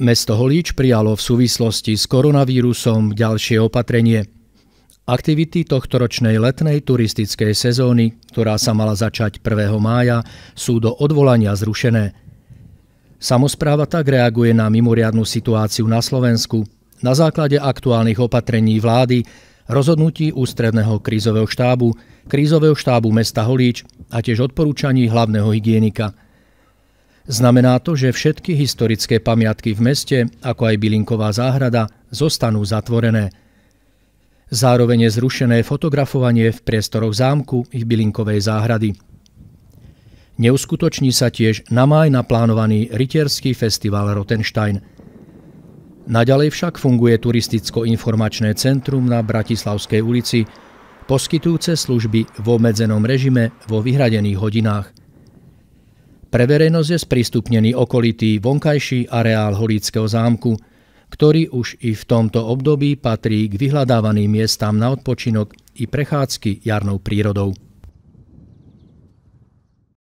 Mesto Holíč prijalo v súvislosti s koronavírusom ďalšie opatrenie. Aktivity tohtoročnej letnej turistickej sezóny, ktorá sa mala začať 1. mája, sú do odvolania zrušené. Samozpráva tak reaguje na mimoriadnú situáciu na Slovensku na základe aktuálnych opatrení vlády, rozhodnutí ústredného krízového štábu, krízového štábu mesta Holíč a tiež odporúčaní hlavného hygienika – Znamená to, že všetky historické pamiatky v meste, ako aj bylinková záhrada, zostanú zatvorené. Zároveň je zrušené fotografovanie v priestoroch zámku i bylinkovej záhrady. Neuskutoční sa tiež na maj naplánovaný rytierský festival Rotenstein. Naďalej však funguje turisticko-informačné centrum na Bratislavskej ulici, poskytujúce služby v obmedzenom režime vo vyhradených hodinách. Pre verejnosť je sprístupnený okolitý vonkajší areál Holíckého zámku, ktorý už i v tomto období patrí k vyhľadávaným miestam na odpočinok i prechádzky jarnou prírodou.